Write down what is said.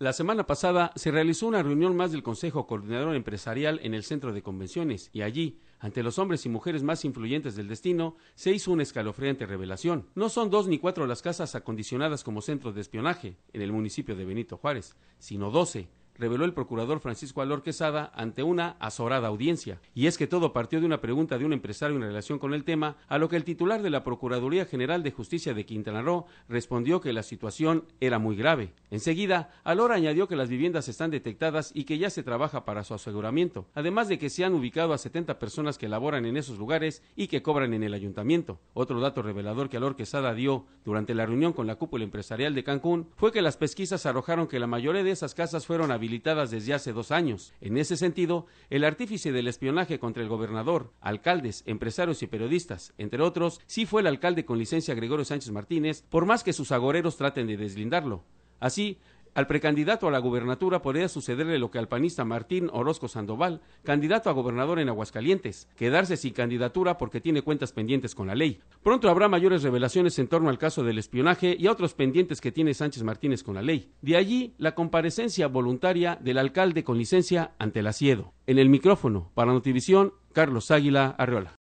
La semana pasada se realizó una reunión más del Consejo Coordinador Empresarial en el Centro de Convenciones y allí, ante los hombres y mujeres más influyentes del destino, se hizo una escalofriante revelación. No son dos ni cuatro las casas acondicionadas como centros de espionaje en el municipio de Benito Juárez, sino doce, reveló el procurador Francisco Alor Quesada ante una azorada audiencia. Y es que todo partió de una pregunta de un empresario en relación con el tema, a lo que el titular de la Procuraduría General de Justicia de Quintana Roo respondió que la situación era muy grave. Enseguida, Alor añadió que las viviendas están detectadas y que ya se trabaja para su aseguramiento, además de que se han ubicado a 70 personas que laboran en esos lugares y que cobran en el ayuntamiento. Otro dato revelador que Alor Quesada dio durante la reunión con la cúpula empresarial de Cancún fue que las pesquisas arrojaron que la mayoría de esas casas fueron habitadas desde hace dos años. En ese sentido, el artífice del espionaje contra el gobernador, alcaldes, empresarios y periodistas, entre otros, sí fue el alcalde con licencia Gregorio Sánchez Martínez, por más que sus agoreros traten de deslindarlo. Así, al precandidato a la gubernatura podría sucederle lo que al panista Martín Orozco Sandoval, candidato a gobernador en Aguascalientes, quedarse sin candidatura porque tiene cuentas pendientes con la ley. Pronto habrá mayores revelaciones en torno al caso del espionaje y a otros pendientes que tiene Sánchez Martínez con la ley. De allí la comparecencia voluntaria del alcalde con licencia ante el asiedo. En el micrófono, para Notivisión, Carlos Águila Arreola.